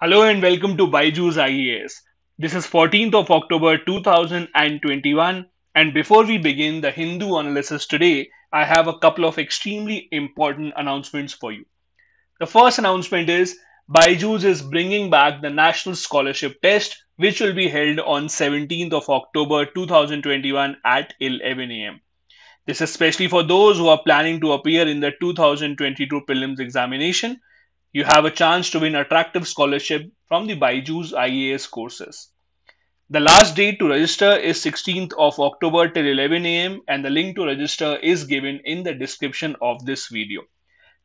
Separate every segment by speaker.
Speaker 1: Hello and welcome to Baiju's IES. This is 14th of October 2021 and before we begin the Hindu analysis today, I have a couple of extremely important announcements for you. The first announcement is Baiju's is bringing back the National Scholarship Test which will be held on 17th of October 2021 at 11 a.m. This is especially for those who are planning to appear in the 2022 prelims examination you have a chance to win attractive scholarship from the Byju's IAS courses. The last date to register is 16th of October till 11 am and the link to register is given in the description of this video.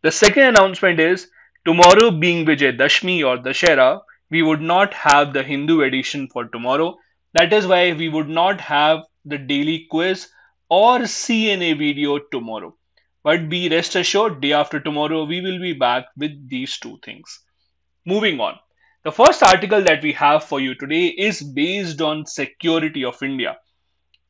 Speaker 1: The second announcement is tomorrow being Vijay Dashmi or Dashera, we would not have the Hindu edition for tomorrow. That is why we would not have the daily quiz or CNA video tomorrow. But be rest assured, day after tomorrow, we will be back with these two things. Moving on. The first article that we have for you today is based on security of India.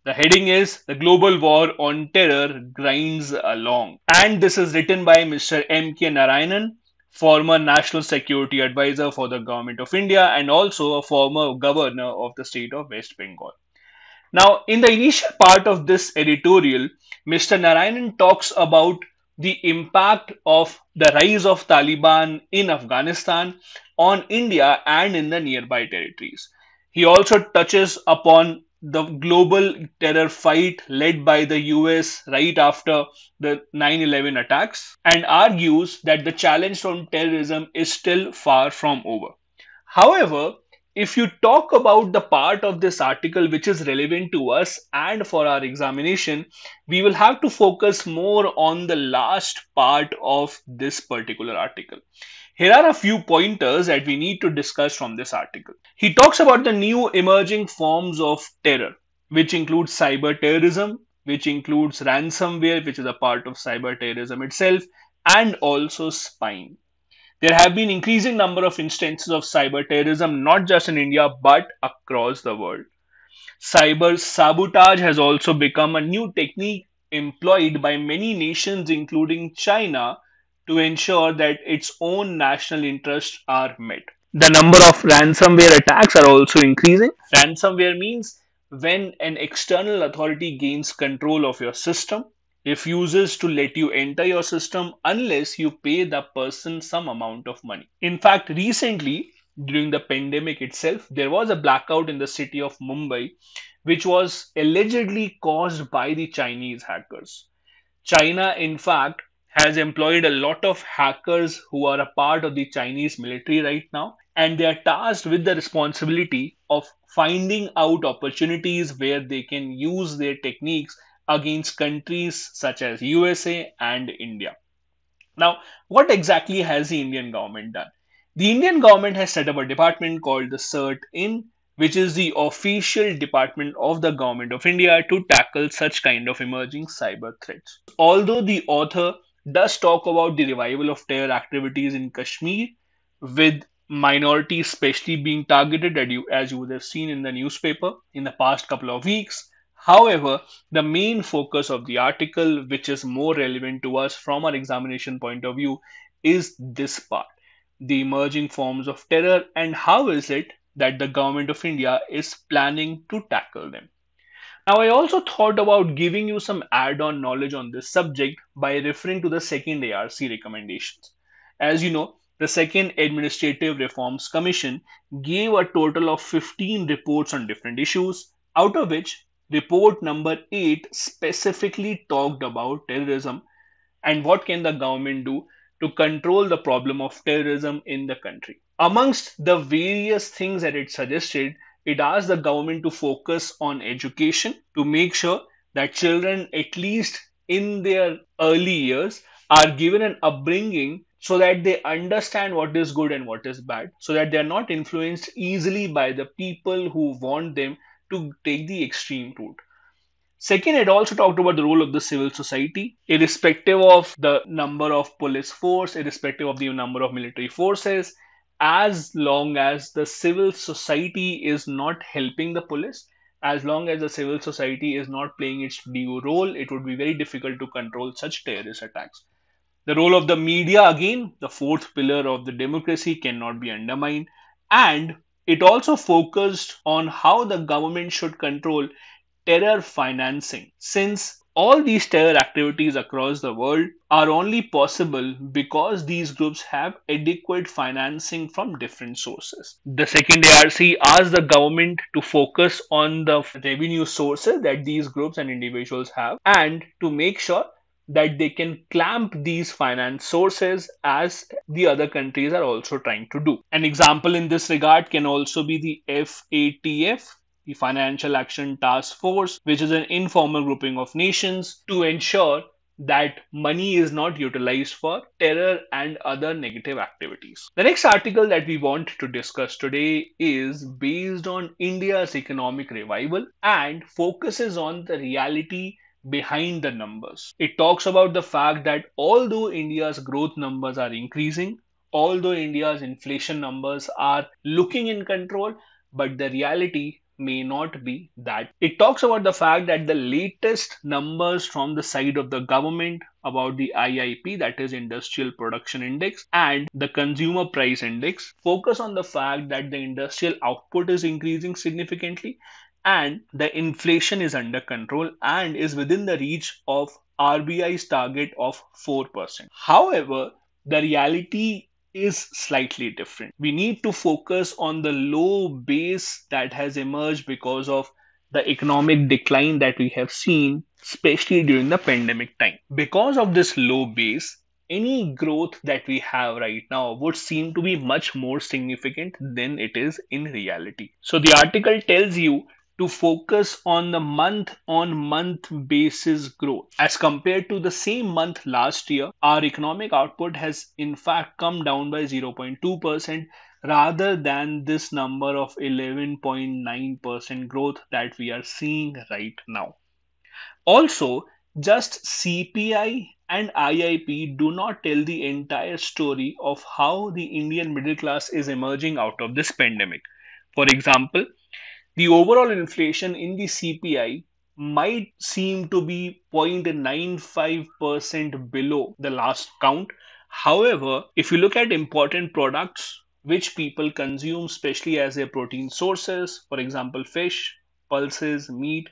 Speaker 1: The heading is The Global War on Terror Grinds Along. And this is written by Mr. M.K. Narayanan, former National Security Advisor for the Government of India and also a former governor of the state of West Bengal. Now, in the initial part of this editorial, Mr. Narayanan talks about the impact of the rise of Taliban in Afghanistan on India and in the nearby territories. He also touches upon the global terror fight led by the US right after the 9 11 attacks and argues that the challenge from terrorism is still far from over. However, if you talk about the part of this article which is relevant to us and for our examination, we will have to focus more on the last part of this particular article. Here are a few pointers that we need to discuss from this article. He talks about the new emerging forms of terror, which includes cyber terrorism, which includes ransomware, which is a part of cyber terrorism itself, and also spying there have been increasing number of instances of cyber terrorism not just in india but across the world cyber sabotage has also become a new technique employed by many nations including china to ensure that its own national interests are met the number of ransomware attacks are also increasing ransomware means when an external authority gains control of your system refuses to let you enter your system unless you pay the person some amount of money. In fact, recently, during the pandemic itself, there was a blackout in the city of Mumbai, which was allegedly caused by the Chinese hackers. China, in fact, has employed a lot of hackers who are a part of the Chinese military right now, and they are tasked with the responsibility of finding out opportunities where they can use their techniques against countries such as USA and India. Now, what exactly has the Indian government done? The Indian government has set up a department called the CERT IN, which is the official department of the government of India to tackle such kind of emerging cyber threats. Although the author does talk about the revival of terror activities in Kashmir, with minorities especially being targeted, as you would have seen in the newspaper in the past couple of weeks, However, the main focus of the article, which is more relevant to us from our examination point of view, is this part the emerging forms of terror and how is it that the government of India is planning to tackle them. Now, I also thought about giving you some add on knowledge on this subject by referring to the second ARC recommendations. As you know, the second Administrative Reforms Commission gave a total of 15 reports on different issues, out of which Report number eight specifically talked about terrorism and what can the government do to control the problem of terrorism in the country. Amongst the various things that it suggested, it asked the government to focus on education to make sure that children, at least in their early years, are given an upbringing so that they understand what is good and what is bad, so that they are not influenced easily by the people who want them to take the extreme route. Second, it also talked about the role of the civil society, irrespective of the number of police force, irrespective of the number of military forces, as long as the civil society is not helping the police, as long as the civil society is not playing its due role, it would be very difficult to control such terrorist attacks. The role of the media, again, the fourth pillar of the democracy, cannot be undermined. And it also focused on how the government should control terror financing, since all these terror activities across the world are only possible because these groups have adequate financing from different sources. The second ARC asked the government to focus on the revenue sources that these groups and individuals have and to make sure that they can clamp these finance sources as the other countries are also trying to do. An example in this regard can also be the FATF, the Financial Action Task Force, which is an informal grouping of nations to ensure that money is not utilized for terror and other negative activities. The next article that we want to discuss today is based on India's economic revival and focuses on the reality behind the numbers. It talks about the fact that although India's growth numbers are increasing, although India's inflation numbers are looking in control, but the reality may not be that. It talks about the fact that the latest numbers from the side of the government about the IIP, that is Industrial Production Index, and the Consumer Price Index focus on the fact that the industrial output is increasing significantly and the inflation is under control and is within the reach of RBI's target of 4%. However, the reality is slightly different. We need to focus on the low base that has emerged because of the economic decline that we have seen, especially during the pandemic time. Because of this low base, any growth that we have right now would seem to be much more significant than it is in reality. So the article tells you to focus on the month on month basis growth. As compared to the same month last year, our economic output has in fact come down by 0.2% rather than this number of 11.9% growth that we are seeing right now. Also, just CPI and IIP do not tell the entire story of how the Indian middle class is emerging out of this pandemic. For example, the overall inflation in the CPI might seem to be 0.95% below the last count. However, if you look at important products which people consume, especially as their protein sources, for example, fish, pulses, meat,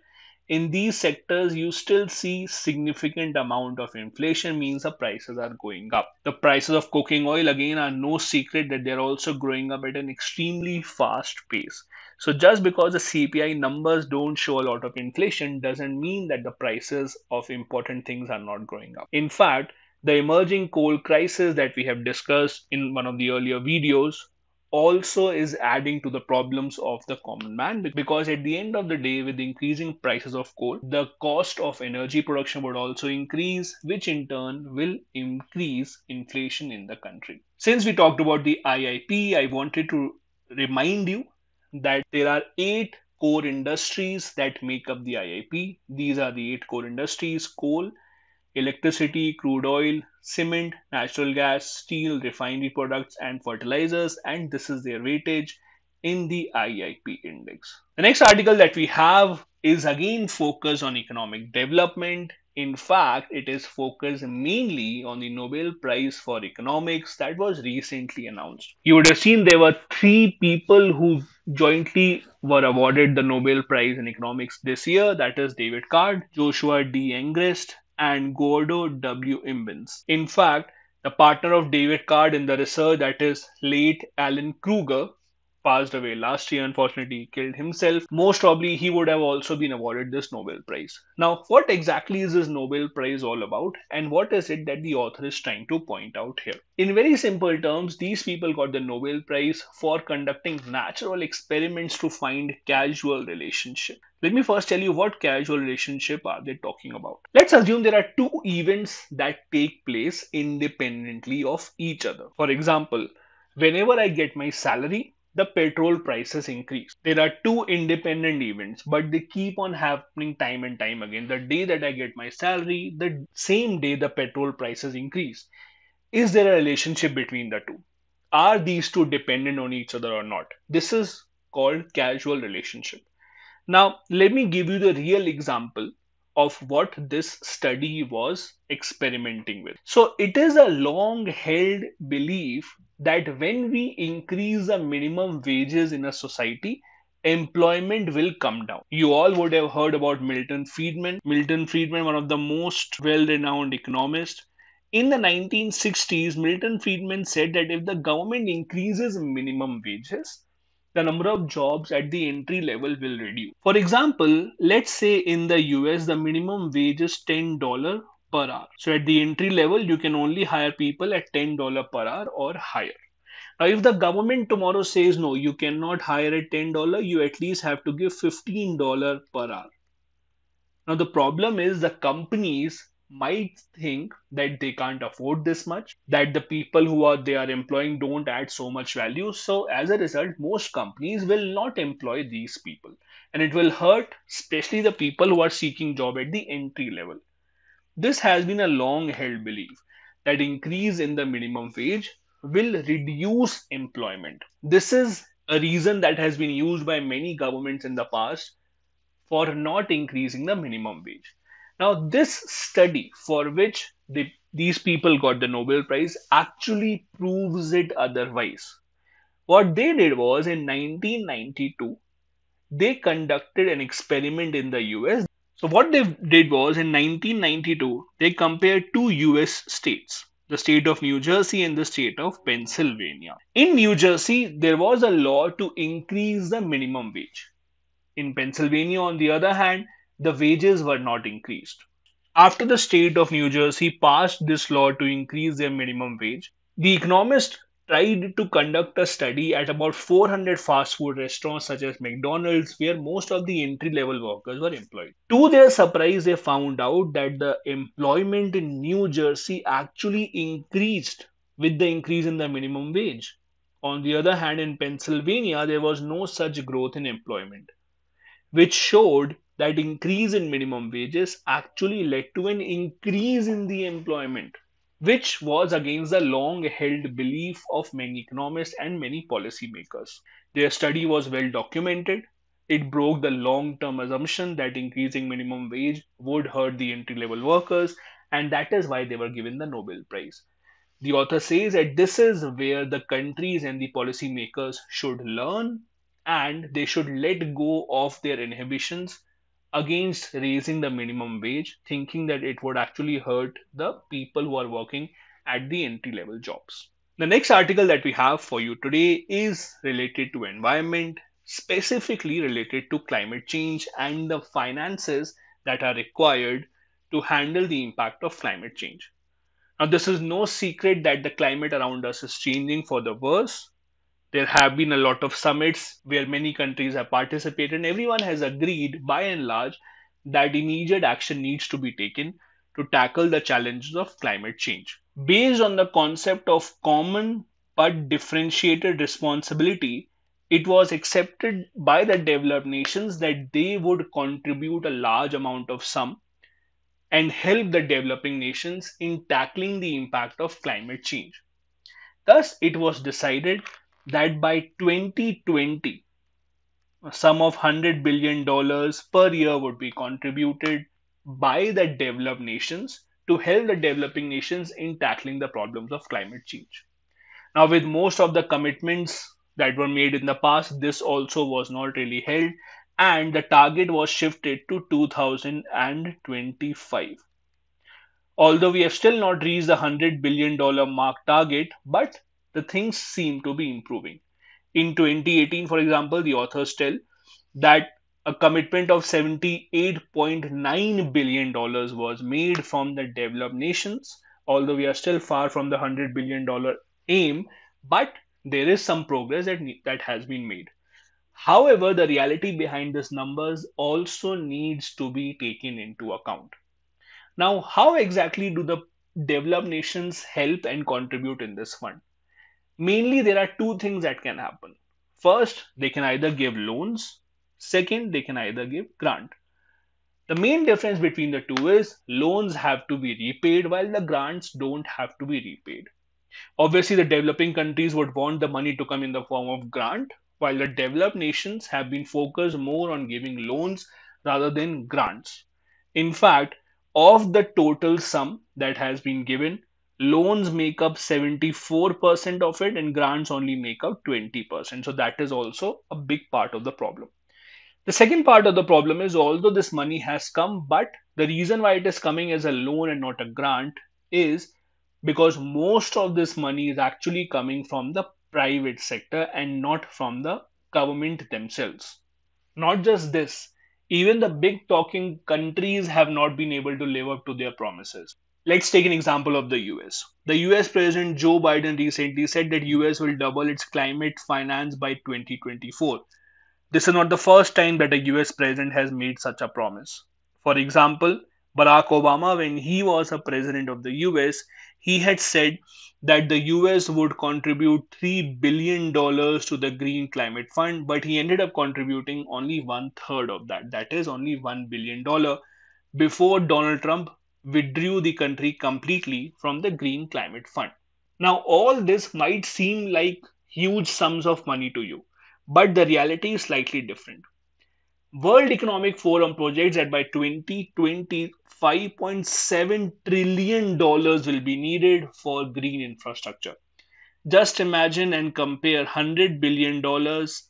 Speaker 1: in these sectors you still see significant amount of inflation means the prices are going up the prices of cooking oil again are no secret that they're also growing up at an extremely fast pace so just because the cpi numbers don't show a lot of inflation doesn't mean that the prices of important things are not growing up in fact the emerging coal crisis that we have discussed in one of the earlier videos also is adding to the problems of the common man because at the end of the day with increasing prices of coal the cost of energy production would also increase which in turn will increase inflation in the country since we talked about the IIP I wanted to remind you that there are eight core industries that make up the IIP these are the eight core industries coal electricity, crude oil, cement, natural gas, steel, refinery products, and fertilizers, and this is their weightage in the IIP index. The next article that we have is again focused on economic development. In fact, it is focused mainly on the Nobel Prize for Economics that was recently announced. You would have seen there were three people who jointly were awarded the Nobel Prize in Economics this year that is, David Card, Joshua D. Engrist, and Gordo W. Imbens. In fact, the partner of David Card in the research, that is late Alan Kruger, passed away last year, unfortunately, killed himself. Most probably, he would have also been awarded this Nobel Prize. Now, what exactly is this Nobel Prize all about, and what is it that the author is trying to point out here? In very simple terms, these people got the Nobel Prize for conducting natural experiments to find causal relationship. Let me first tell you what causal relationship are they talking about. Let's assume there are two events that take place independently of each other. For example, whenever I get my salary, the petrol prices increase. There are two independent events, but they keep on happening time and time again. The day that I get my salary, the same day the petrol prices increase. Is there a relationship between the two? Are these two dependent on each other or not? This is called casual relationship. Now, let me give you the real example of what this study was experimenting with. So, it is a long held belief that when we increase the minimum wages in a society, employment will come down. You all would have heard about Milton Friedman. Milton Friedman, one of the most well renowned economists. In the 1960s, Milton Friedman said that if the government increases minimum wages, the number of jobs at the entry level will reduce. For example, let's say in the US the minimum wage is $10 per hour. So at the entry level, you can only hire people at $10 per hour or higher. Now, if the government tomorrow says no, you cannot hire at $10, you at least have to give $15 per hour. Now, the problem is the companies might think that they can't afford this much, that the people who are they are employing don't add so much value. So as a result, most companies will not employ these people. And it will hurt especially the people who are seeking job at the entry level. This has been a long held belief that increase in the minimum wage will reduce employment. This is a reason that has been used by many governments in the past for not increasing the minimum wage. Now, this study for which these people got the Nobel Prize actually proves it otherwise. What they did was in 1992, they conducted an experiment in the US so, what they did was in 1992, they compared two US states, the state of New Jersey and the state of Pennsylvania. In New Jersey, there was a law to increase the minimum wage. In Pennsylvania, on the other hand, the wages were not increased. After the state of New Jersey passed this law to increase their minimum wage, the economist tried to conduct a study at about 400 fast food restaurants such as McDonald's, where most of the entry level workers were employed. To their surprise, they found out that the employment in New Jersey actually increased with the increase in the minimum wage. On the other hand, in Pennsylvania, there was no such growth in employment, which showed that increase in minimum wages actually led to an increase in the employment which was against the long held belief of many economists and many policymakers. Their study was well documented. It broke the long term assumption that increasing minimum wage would hurt the entry level workers, and that is why they were given the Nobel Prize. The author says that this is where the countries and the policymakers should learn and they should let go of their inhibitions against raising the minimum wage, thinking that it would actually hurt the people who are working at the entry level jobs. The next article that we have for you today is related to environment, specifically related to climate change and the finances that are required to handle the impact of climate change. Now, this is no secret that the climate around us is changing for the worse, there have been a lot of summits where many countries have participated, and everyone has agreed by and large that immediate action needs to be taken to tackle the challenges of climate change. Based on the concept of common but differentiated responsibility, it was accepted by the developed nations that they would contribute a large amount of sum and help the developing nations in tackling the impact of climate change. Thus, it was decided that by 2020, a sum of $100 billion per year would be contributed by the developed nations to help the developing nations in tackling the problems of climate change. Now, with most of the commitments that were made in the past, this also was not really held, and the target was shifted to 2025. Although we have still not reached the $100 billion mark target, but the things seem to be improving. In 2018, for example, the authors tell that a commitment of $78.9 billion was made from the developed nations, although we are still far from the $100 billion aim, but there is some progress that, that has been made. However, the reality behind these numbers also needs to be taken into account. Now, how exactly do the developed nations help and contribute in this fund? mainly there are two things that can happen. First, they can either give loans, second, they can either give grant. The main difference between the two is loans have to be repaid while the grants don't have to be repaid. Obviously, the developing countries would want the money to come in the form of grant, while the developed nations have been focused more on giving loans rather than grants. In fact, of the total sum that has been given, loans make up 74% of it and grants only make up 20%. So that is also a big part of the problem. The second part of the problem is although this money has come, but the reason why it is coming as a loan and not a grant is because most of this money is actually coming from the private sector and not from the government themselves. Not just this, even the big talking countries have not been able to live up to their promises. Let's take an example of the US. The US President Joe Biden recently said that US will double its climate finance by 2024. This is not the first time that a US president has made such a promise. For example, Barack Obama, when he was a president of the US, he had said that the US would contribute $3 billion to the Green Climate Fund, but he ended up contributing only one third of that. That is only $1 billion before Donald Trump withdrew the country completely from the Green Climate Fund. Now, all this might seem like huge sums of money to you, but the reality is slightly different. World Economic Forum projects that by 2020, $5.7 trillion will be needed for green infrastructure. Just imagine and compare $100 billion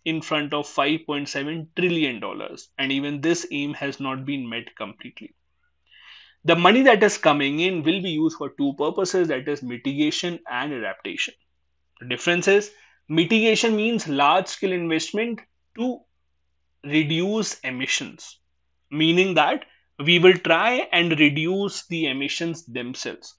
Speaker 1: in front of $5.7 trillion, and even this aim has not been met completely the money that is coming in will be used for two purposes that is mitigation and adaptation the difference is mitigation means large scale investment to reduce emissions meaning that we will try and reduce the emissions themselves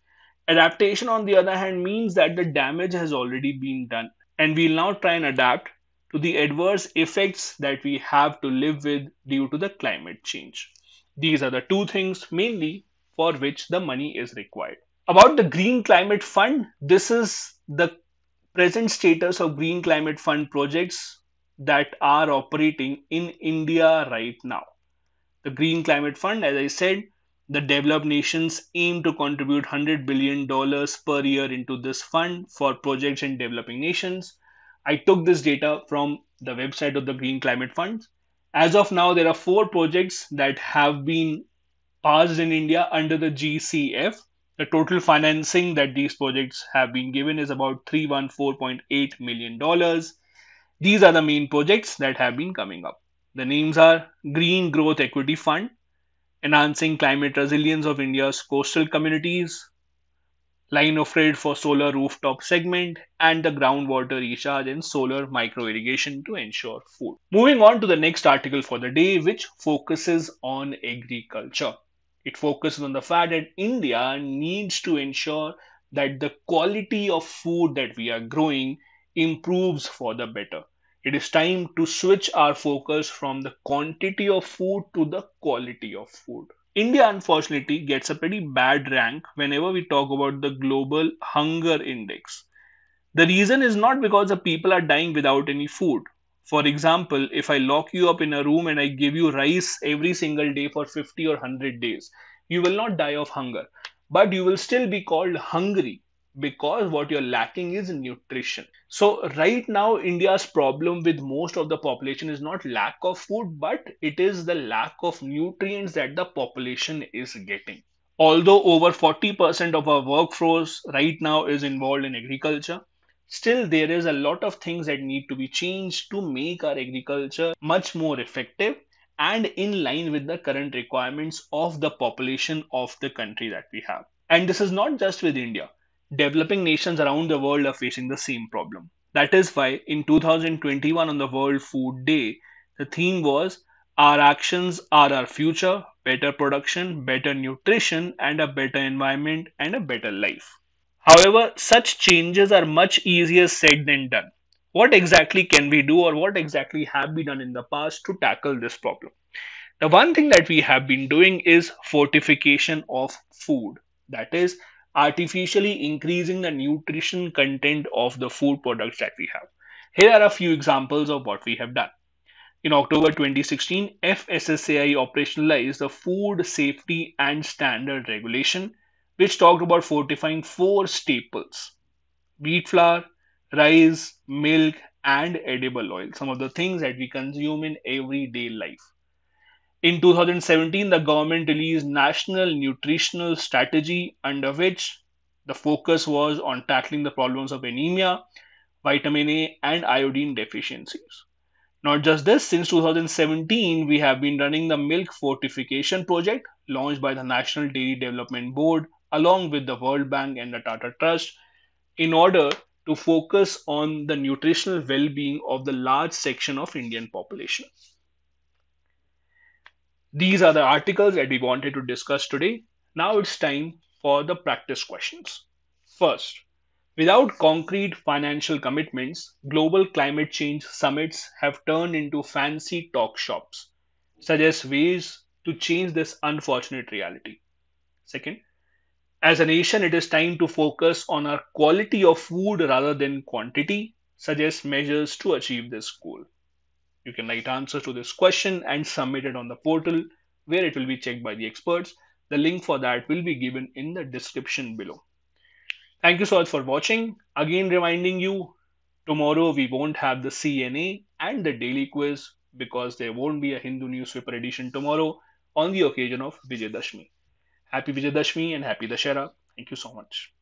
Speaker 1: adaptation on the other hand means that the damage has already been done and we'll now try and adapt to the adverse effects that we have to live with due to the climate change these are the two things mainly for which the money is required. About the Green Climate Fund, this is the present status of Green Climate Fund projects that are operating in India right now. The Green Climate Fund, as I said, the developed nations aim to contribute $100 billion per year into this fund for projects in developing nations. I took this data from the website of the Green Climate Fund. As of now, there are four projects that have been passed in India under the GCF. The total financing that these projects have been given is about $314.8 million. These are the main projects that have been coming up. The names are Green Growth Equity Fund, Enhancing Climate Resilience of India's Coastal Communities, Line of Trade for Solar Rooftop Segment, and the Groundwater Recharge and Solar Micro Irrigation to Ensure Food. Moving on to the next article for the day, which focuses on agriculture. It focuses on the fact that India needs to ensure that the quality of food that we are growing improves for the better. It is time to switch our focus from the quantity of food to the quality of food. India, unfortunately, gets a pretty bad rank whenever we talk about the global hunger index. The reason is not because the people are dying without any food. For example, if I lock you up in a room and I give you rice every single day for 50 or 100 days, you will not die of hunger, but you will still be called hungry because what you're lacking is nutrition. So, right now, India's problem with most of the population is not lack of food, but it is the lack of nutrients that the population is getting. Although over 40% of our workforce right now is involved in agriculture, Still, there is a lot of things that need to be changed to make our agriculture much more effective and in line with the current requirements of the population of the country that we have. And this is not just with India. Developing nations around the world are facing the same problem. That is why in 2021 on the World Food Day, the theme was Our actions are our future, better production, better nutrition, and a better environment and a better life. However, such changes are much easier said than done. What exactly can we do or what exactly have we done in the past to tackle this problem? The one thing that we have been doing is fortification of food. That is artificially increasing the nutrition content of the food products that we have. Here are a few examples of what we have done. In October 2016, FSSAI operationalized the Food Safety and Standard Regulation which talked about fortifying four staples wheat flour, rice, milk, and edible oil, some of the things that we consume in everyday life. In 2017, the government released National Nutritional Strategy, under which the focus was on tackling the problems of anemia, vitamin A, and iodine deficiencies. Not just this, since 2017, we have been running the Milk Fortification Project launched by the National Dairy Development Board along with the World Bank and the Tata Trust, in order to focus on the nutritional well-being of the large section of Indian population. These are the articles that we wanted to discuss today. Now it's time for the practice questions. First, without concrete financial commitments, global climate change summits have turned into fancy talk shops, suggest ways to change this unfortunate reality. Second, as a nation, it is time to focus on our quality of food rather than quantity, suggest measures to achieve this goal. You can write answers to this question and submit it on the portal where it will be checked by the experts. The link for that will be given in the description below. Thank you so much for watching. Again, reminding you tomorrow we won't have the CNA and the daily quiz because there won't be a Hindu newspaper edition tomorrow on the occasion of Vijay Dashmi. Happy Vijayadashmi and happy Dashera. Thank you so much.